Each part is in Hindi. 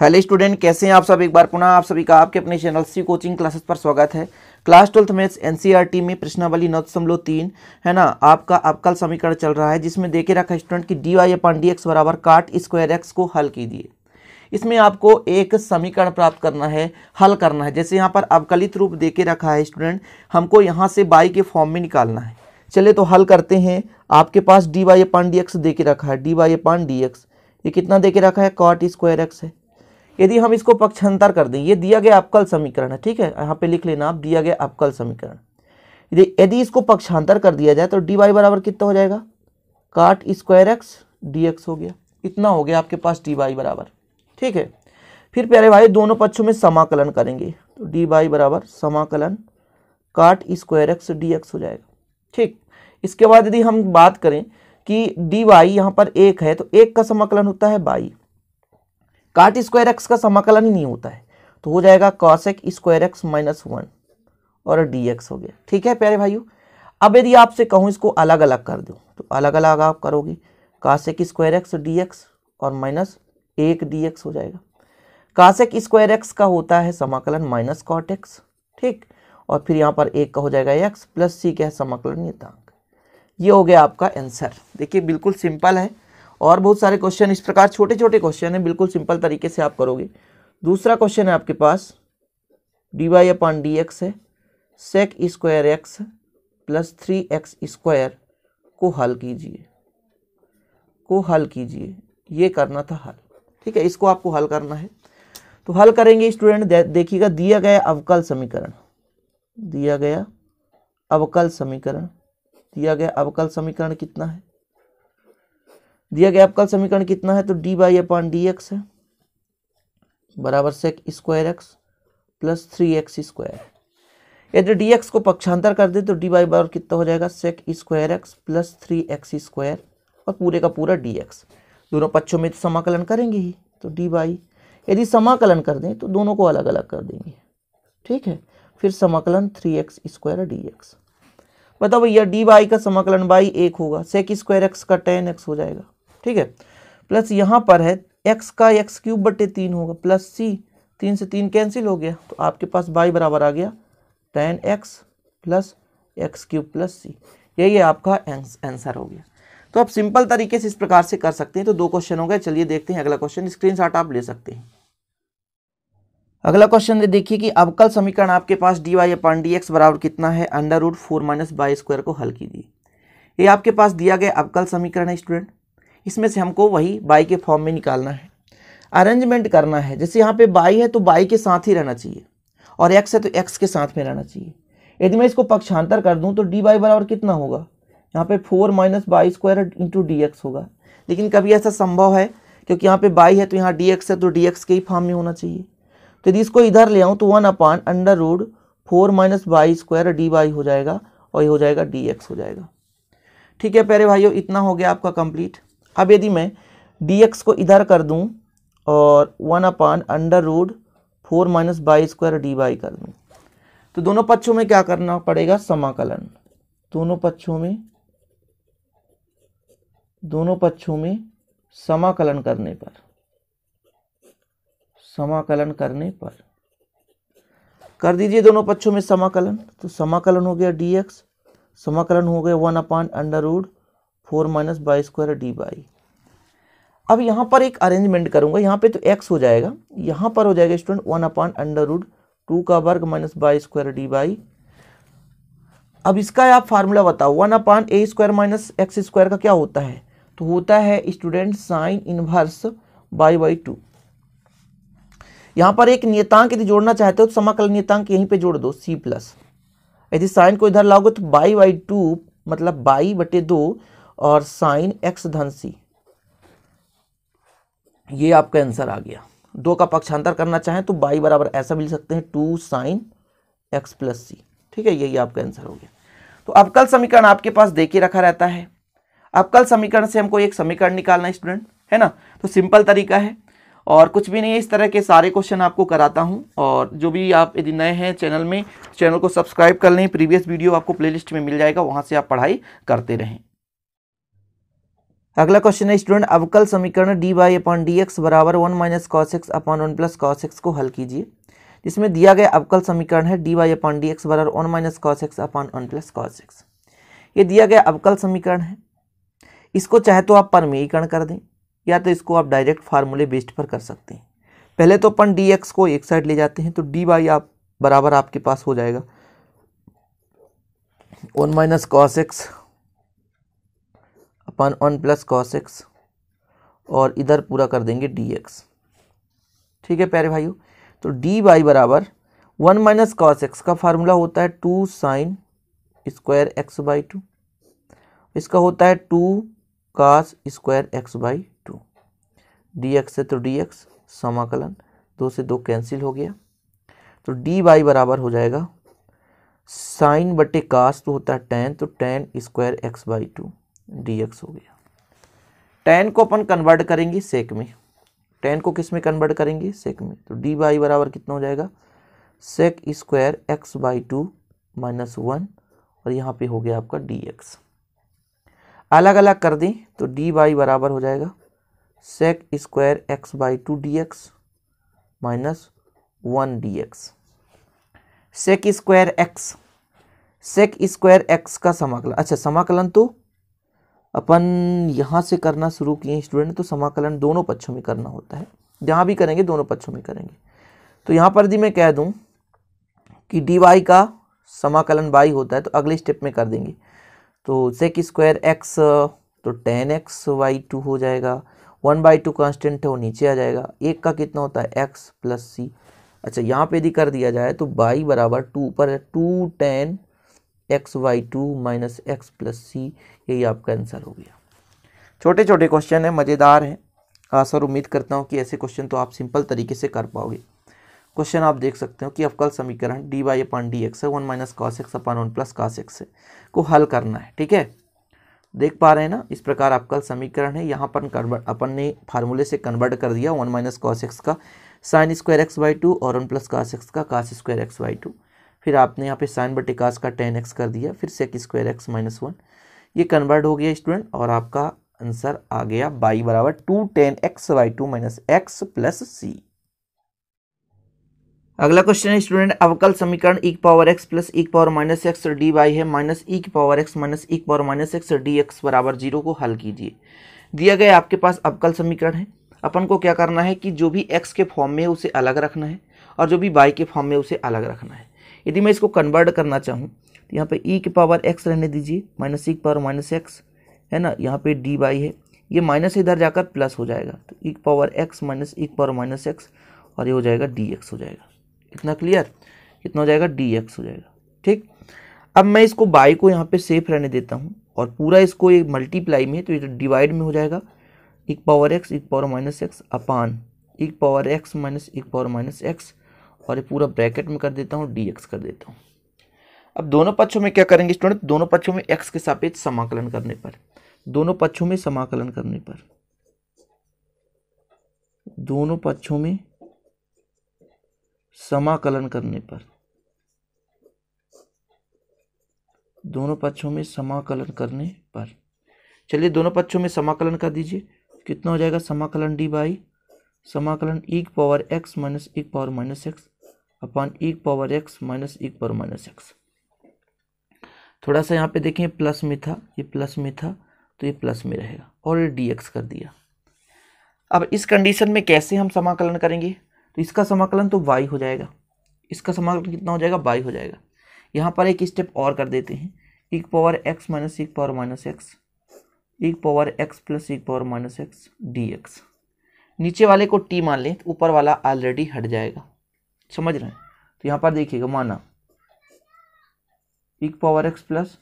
हेलो स्टूडेंट कैसे हैं आप सब एक बार पुनः आप सभी का आपके अपने चैनल सी कोचिंग क्लासेस पर स्वागत है क्लास ट्वेल्थ मैथ्स एनसीईआरटी में प्रश्नावली नौ दशमलव तीन है ना आपका अबकल समीकरण चल रहा है जिसमें देखे रखा स्टूडेंट की d y upon d x बराबर काट स्क्वायर एक्स को हल कीजिए इसमें आपको एक समीकरण प्राप्त करना है हल करना है जैसे यहाँ पर अवकलित रूप देके रखा है स्टूडेंट हमको यहाँ से बाई के फॉर्म में निकालना है चले तो हल करते हैं आपके पास d y upon d x दे के रखा है d y upon d x ये कितना दे के रखा है कॉट स्क्वायर एक्स है यदि हम इसको पक्षांतर कर दें ये दिया गया अपकल समीकरण है ठीक है यहाँ पे लिख लेना आप दिया गया अपकल समीकरण यदि इसको पक्षांतर कर दिया जाए तो डी वाई बराबर कितना हो जाएगा काट स्क्वायर एक्स डी एक्स हो गया इतना हो गया आपके पास डी वाई बराबर ठीक है फिर प्यारे भाई दोनों पक्षों में समाकलन करेंगे तो डी वाई बराबर समाकलन काट स्क्वायर एक्स डी एक्स हो जाएगा ठीक इसके बाद यदि हम बात करें कि डी वाई यहाँ पर एक है तो एक का समाकलन होता है बाई काट स्क्वायर एक्स का समाकलन ही नहीं होता है तो हो जाएगा cosec square x minus one और डी एक्स हो गया ठीक है प्यारे भाइयों अब यदि आपसे कहूँ इसको अलग अलग कर दो तो अलग अलग आप करोगे cosec square x d x और माइनस एक डी एक्स हो जाएगा काशेक स्क्वायर एक्स का होता है समाकलन माइनस कॉट एक्स ठीक और फिर यहाँ पर एक का हो जाएगा एक्स प्लस सी का है समाकलन ये हो गया आपका आंसर देखिए बिल्कुल सिंपल है और बहुत सारे क्वेश्चन इस प्रकार छोटे छोटे क्वेश्चन हैं बिल्कुल सिंपल तरीके से आप करोगे दूसरा क्वेश्चन है आपके पास d y upon d x है sec square x plus three x square को हल कीजिए को हल कीजिए ये करना था हल ठीक है इसको आपको हल करना है तो हल करेंगे स्टूडेंट देखिएगा दिया गया अवकल समीकरण दिया गया अवकल समीकरण दिया गया अवकल समीकरण कितना है दिया गया अवकल समीकरण कितना है तो d y upon d x है बराबर sec square x plus three x square यदि डी एक्स को पक्षांतर कर दे तो डी बाई बराबर कितना हो जाएगा sec square x plus three x square और पूरे का पूरा डी एक्स दोनों पक्षों में तो समाकलन करेंगे ही तो डी बाई यदि समाकलन कर दें तो दोनों को अलग अलग कर देंगे ठीक है फिर समाकलन three x square d x बताओ भैया डी बाई का समाकलन बाई एक होगा सेक स्क्वायर एक्स का टेन एक्स हो जाएगा ठीक है प्लस यहाँ पर है एक्स का एक्स क्यूब बटे तीन होगा प्लस सी तीन से तीन कैंसिल हो गया तो आपके पास बाई बराबर आ गया tan x plus x cube plus c यही आपका आंसर हो गया तो आप सिंपल तरीके से इस प्रकार से कर सकते हैं तो दो क्वेश्चन हो गए चलिए देखते हैं अगला क्वेश्चन स्क्रीनशॉट आप ले सकते हैं अगला क्वेश्चन देखिए कि अवकल समीकरण आपके पास d y upon d x बराबर कितना है under root four minus y square को हल कीजिए ये आपके पास दिया गया अवकल समीकरण है स्टूडेंट इसमें से हमको वही बाई के फॉर्म में निकालना है अरेंजमेंट करना है जैसे यहाँ पे बाई है तो बाई के साथ ही रहना चाहिए और एक्स है तो एक्स के साथ में रहना चाहिए यदि मैं इसको पक्षांतर कर दूँ तो डी बाई बराबर कितना होगा यहाँ पे four minus y square into d x होगा लेकिन कभी ऐसा संभव है क्योंकि यहाँ पे बाई है तो यहाँ डी एक्स है तो डी एक्स के ही फॉर्म में होना चाहिए तो यदि इसको इधर ले आऊँ तो one upon under root four minus y square d y हो जाएगा और ये हो जाएगा डी एक्स हो जाएगा ठीक है प्यारे भाइयों इतना हो गया आपका कंप्लीट अब यदि मैं dx को इधर कर दूं और one upon under root four minus y square d y कर दूँ तो दोनों पक्षों में क्या करना पड़ेगा समाकलन दोनों पक्षों में दोनों पक्षों में समाकलन करने पर समाकलन करने पर कर दीजिए दोनों पक्षों में समाकलन तो समाकलन हो गया एक्स समाकलन हो गया one upon under root four minus y square d y अब यहाँ पर एक अरेंजमेंट करूँगा यहाँ पे तो एक्स हो जाएगा यहाँ पर हो जाएगा student one upon under root two का वर्ग minus y square d y अब इसका आप फार्मूला बताओ one upon a square minus x square का क्या होता है तो होता है student sine inverse y by two यहाँ पर एक नियतांक यदि जोड़ना चाहते हो तो समाकलन नियतांक यहीं पे जोड़ दो सी प्लस यदि साइन को इधर लाओगे तो बाई बाई टू मतलब बाई बटे दो और साइन एक्स धन सी ये आपका आंसर आ गया दो का पक्षांतर करना चाहें तो बाई बराबर ऐसा भी लिख सकते हैं two sine x plus c ठीक है यही आपका आंसर हो गया तो अबकल समीकरण आपके पास देखे रखा रहता है अबकल समीकरण से हमको एक समीकरण निकालना है स्टूडेंट है ना तो सिंपल तरीका है और कुछ भी नहीं है इस तरह के सारे क्वेश्चन आपको कराता हूं और जो भी आप यदि नए हैं चैनल में चैनल को सब्सक्राइब कर लें प्रीवियस वीडियो आपको प्लेलिस्ट में मिल जाएगा वहां से आप पढ़ाई करते रहें अगला क्वेश्चन है स्टूडेंट अवकल समीकरण d y upon d x बराबर one minus cos x upon one plus cos x को हल कीजिए इसमें दिया गया अवकल समीकरण है d y upon d x बराबर one minus cos x upon one plus cos x ये दिया गया अवकल समीकरण है इसको चाहे तो आप परमेयीकरण कर दें या तो इसको आप डायरेक्ट फार्मूले बेस्ड पर कर सकते हैं पहले तो अपन डी एक्स को एक साइड ले जाते हैं तो डी वाई आप बराबर आपके पास हो जाएगा one minus cos x upon one plus cos x और इधर पूरा कर देंगे डी एक्स ठीक है प्यारे भाइयों तो डी वाई बराबर वन माइनस कॉस एक्स का फार्मूला होता है two sine square x by two इसका होता है two cos square x by two d x है तो डी एक्स समाकलन दो से दो कैंसिल हो गया तो डी वाई बराबर हो जाएगा साइन बटे कास तो होता है टेन तो tan square x by two d x हो गया टेन को अपन कन्वर्ट करेंगे सेक में टेन को किस में कन्वर्ट करेंगे सेक में तो डी बाई बराबर कितना हो जाएगा sec square x by two minus one और यहाँ पे हो गया आपका डी एक्स अलग अलग कर दें तो डी बाई बराबर हो जाएगा sec square x by two d x minus one d x sec square x sec square x का समाकलन अच्छा समाकलन तो अपन यहाँ से करना शुरू किए स्टूडेंट तो समाकलन दोनों पक्षों में करना होता है जहाँ भी करेंगे दोनों पक्षों में करेंगे तो यहाँ पर यदि मैं कह दूँ कि डी वाई का समाकलन बाई होता है तो अगले स्टेप में कर देंगे तो सेक स्क्वायर एक्स तो टेन एक्स वाई टू हो जाएगा वन बाई टू कॉन्स्टेंट है वो नीचे आ जाएगा एक का कितना होता है एक्स प्लस सी अच्छा यहाँ पे यदि कर दिया जाए तो बाई बराबर टू पर two tan x by two minus x plus c यही आपका आंसर हो गया छोटे छोटे क्वेश्चन हैं मज़ेदार हैं हाँ सर उम्मीद करता हूँ कि ऐसे क्वेश्चन तो आप सिंपल तरीके से कर पाओगे क्वेश्चन आप देख सकते हो कि अवकल समीकरण d y upon d x है one minus cos x upon one plus cos x है को हल करना है ठीक है देख पा रहे हैं ना इस प्रकार अवकल समीकरण है यहाँ पर कन्वर्ट अपन ने फार्मूले से कन्वर्ट कर दिया वन माइनस कॉस एक्स का sine square x by two और वन प्लस कॉस एक्स का cos square x by two फिर आपने यहाँ पे साइन बटिकास का टेन एक्स कर दिया फिर sec square x minus one ये कन्वर्ट हो गया स्टूडेंट और आपका आंसर आ गया बाई बराबर two tan x by two minus x plus c अगला क्वेश्चन है स्टूडेंट अवकल समीकरण e power x plus e power minus x d y है माइनस ई की power x minus e power minus x d x बराबर जीरो को हल कीजिए दिया गया आपके पास अवकल समीकरण है अपन को क्या करना है कि जो भी एक्स के फॉर्म में उसे अलग रखना है और जो भी वाई के फॉर्म में उसे अलग रखना है यदि मैं इसको कन्वर्ट करना चाहूँ तो यहाँ पे ई के पावर एक्स रहने दीजिए माइनस ई e की पावर माइनस एक्स है ना यहाँ पे डी बाई है ये माइनस इधर जाकर प्लस हो जाएगा तो ई e की पावर एक्स माइनस ई की पावर माइनस एक्स और ये हो जाएगा डी एक्स हो जाएगा कितना क्लियर कितना हो जाएगा डी एक्स हो जाएगा ठीक अब मैं इसको बाई को यहाँ पे सेफ रहने देता हूँ और पूरा इसको ये मल्टीप्लाई में तो ये डिवाइड तो में हो जाएगा e power x e power minus x upon e power x minus e power minus x और ये पूरा ब्रैकेट में कर देता हूँ डी कर देता हूँ अब दोनों पक्षों में क्या करेंगे स्टूडेंट दोनों पक्षों में एक्स के सापेक्ष समाकलन करने पर दोनों पक्षों में समाकलन करने पर दोनों पक्षों में समाकलन करने पर दोनों पक्षों में समाकलन करने पर चलिए दोनों पक्षों में समाकलन कर दीजिए कितना हो जाएगा समाकलन डी बाई समाकलन e power x minus e power minus x upon e e power x minus e power minus x थोड़ा सा यहाँ पे देखें प्लस में था ये प्लस में था तो ये प्लस में रहेगा और ये डी एक्स कर दिया अब इस कंडीशन में कैसे हम समाकलन करेंगे तो इसका समाकलन तो वाई हो जाएगा इसका समाकलन कितना हो जाएगा वाई हो जाएगा यहाँ पर एक स्टेप और कर देते हैं e e power x minus e power minus x e power x plus e power minus x d x नीचे वाले को टी मान लें तो ऊपर वाला ऑलरेडी हट जाएगा समझ रहे हैं तो यहाँ पर देखिएगा माना एक पावर एक्स प्लस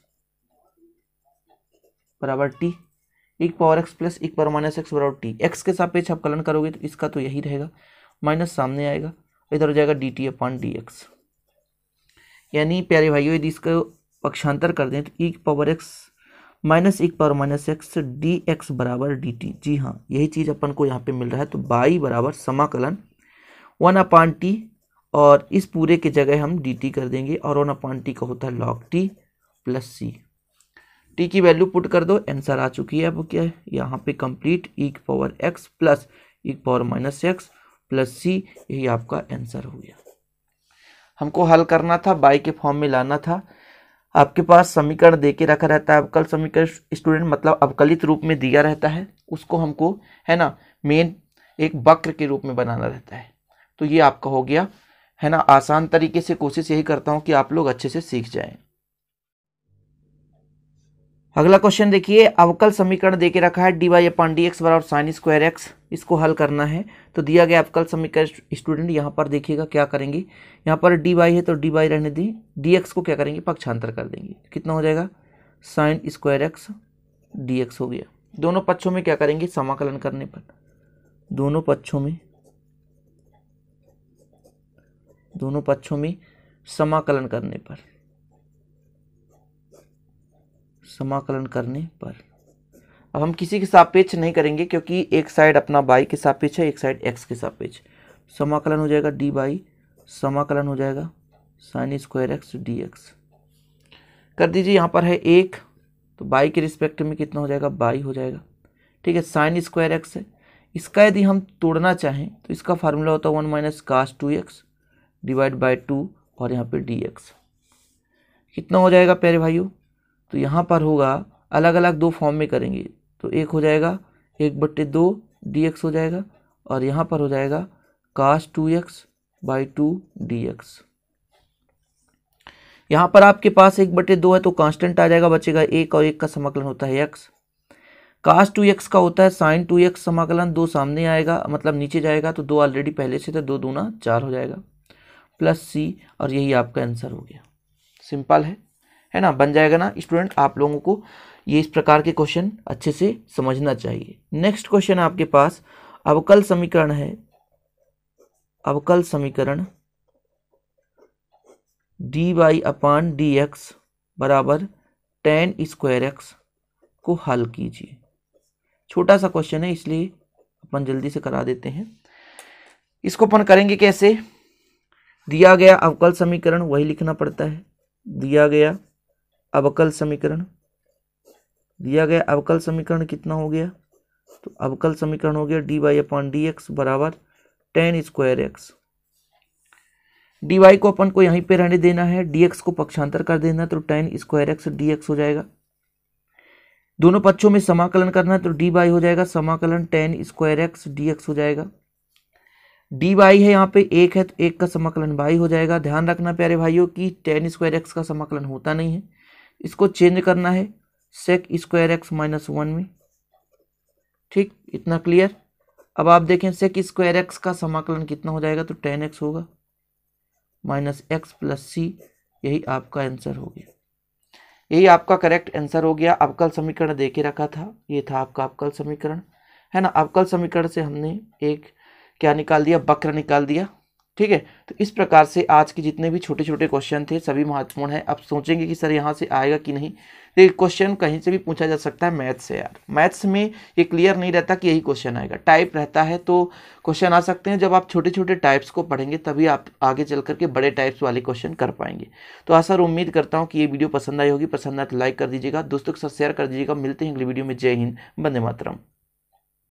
बराबर t e power x plus e power minus x बराबर टी एक्स के साथ सापेक्ष आप कलन करोगे तो इसका तो यही रहेगा माइनस सामने आएगा इधर हो जाएगा d t upon d x यानी प्यारे भाइयों यदि इसका पक्षांतर कर दें तो e power x minus e power minus x d x बराबर डी टी जी हाँ यही चीज़ अपन को यहाँ पे मिल रहा है तो बाई बराबर समाकलन वन अपान टी और इस पूरे के जगह हम डी टी कर देंगे और वन अपॉन टी का होता है log t plus c t की वैल्यू पुट कर दो आंसर आ चुकी है अब क्या है यहाँ पे कंप्लीट ई की पावर एक्स प्लस ई की power minus x plus c यही आपका आंसर हो गया हमको हल करना था बाई के फॉर्म में लाना था आपके पास समीकरण दे के रखा रहता है अवकल समीकरण स्टूडेंट मतलब अवकलित रूप में दिया रहता है उसको हमको है ना मेन एक वक्र के रूप में बनाना रहता है तो ये आपका हो गया है ना आसान तरीके से कोशिश यही करता हूँ कि आप लोग अच्छे से सीख जाएं अगला क्वेश्चन देखिए अवकल समीकरण देके रखा है d y upon d x बराबर साइन स्क्वायर एक्स इसको हल करना है तो दिया गया अवकल समीकरण स्टूडेंट यहाँ पर देखिएगा क्या करेंगे यहाँ पर डी वाई है तो डी वाई रहने दी डी एक्स को क्या करेंगे पक्षांतर कर देंगे कितना हो जाएगा sine square x d x हो गया दोनों पक्षों में क्या करेंगे समाकलन करने पर दोनों पक्षों में दोनों पक्षों में समाकलन करने पर समाकलन करने पर अब हम किसी के सापेक्ष नहीं करेंगे क्योंकि एक साइड अपना बाई के सापेक्ष है एक साइड एक्स के सापेक्ष समाकलन हो जाएगा डी बाई समाकलन हो जाएगा sine square x d x कर दीजिए यहाँ पर है एक तो बाई के रिस्पेक्ट में कितना हो जाएगा बाई हो जाएगा ठीक है साइन स्क्वायर एक्स है इसका यदि हम तोड़ना चाहें तो इसका फार्मूला होता है one minus cos two x divide by two और यहाँ पे डी एक्स कितना हो जाएगा प्यारे भाइयों तो यहाँ पर होगा अलग अलग दो फॉर्म में करेंगे तो एक हो जाएगा एक बट्टे दो डी एक्स हो जाएगा और यहाँ पर हो जाएगा cos two x by two d x यहाँ पर आपके पास एक बटे दो है तो कांस्टेंट आ जाएगा बचेगा एक और एक का समाकलन होता है एक्स कास टू एक्स का होता है साइन टू एक्स समाकलन दो सामने आएगा मतलब नीचे जाएगा तो दो ऑलरेडी पहले से था दो दूना चार हो जाएगा प्लस सी और यही आपका आंसर हो गया सिंपल है है ना बन जाएगा ना स्टूडेंट आप लोगों को ये इस प्रकार के क्वेश्चन अच्छे से समझना चाहिए नेक्स्ट क्वेश्चन आपके पास अवकल समीकरण है अवकल समीकरण d y upon d x बराबर टेन स्क्वायर एक्स को हल कीजिए छोटा सा क्वेश्चन है इसलिए अपन जल्दी से करा देते हैं इसको अपन करेंगे कैसे दिया गया अवकल समीकरण वही लिखना पड़ता है दिया गया अवकल समीकरण दिया गया अवकल समीकरण कितना हो गया तो अवकल समीकरण हो गया d y upon d x बराबर tan square x d y को अपन को यहीं पे रहने देना है डी एक्स को पक्षांतर कर देना है तो tan square x d x हो जाएगा दोनों पक्षों में समाकलन करना है तो डी वाई हो जाएगा समाकलन tan square x d x हो जाएगा डी वाई है यहाँ पे एक है तो एक का समाकलन वाई हो जाएगा ध्यान रखना प्यारे भाइयों कि टेन स्क्वायर एक्स का समाकलन होता नहीं है इसको चेंज करना है sec square x minus one में ठीक इतना क्लियर अब आप देखें सेक स्क्वायर एक्स का समाकलन कितना हो जाएगा तो टेन एक्स होगा माइनस एक्स प्लस सी यही आपका आंसर हो गया यही आपका करेक्ट आंसर हो गया अवकल समीकरण दे के रखा था ये था आपका अवकल समीकरण है ना अवकल समीकरण से हमने एक क्या निकाल दिया वक्र निकाल दिया ठीक है तो इस प्रकार से आज के जितने भी छोटे छोटे क्वेश्चन थे सभी महत्वपूर्ण हैं अब सोचेंगे कि सर यहाँ से आएगा कि नहीं तो क्वेश्चन कहीं से भी पूछा जा सकता है मैथ्स से यार मैथ्स में ये क्लियर नहीं रहता कि यही क्वेश्चन आएगा टाइप रहता है तो क्वेश्चन आ सकते हैं जब आप छोटे छोटे टाइप्स को पढ़ेंगे तभी आप आगे चल करके बड़े टाइप्स वाले क्वेश्चन कर पाएंगे तो आ सर उम्मीद करता हूँ कि ये वीडियो पसंद आई होगी पसंद आए तो लाइक कर दीजिएगा दोस्तों के साथ शेयर कर दीजिएगा मिलते हैं अगली वीडियो में जय हिंद बंदे मातरम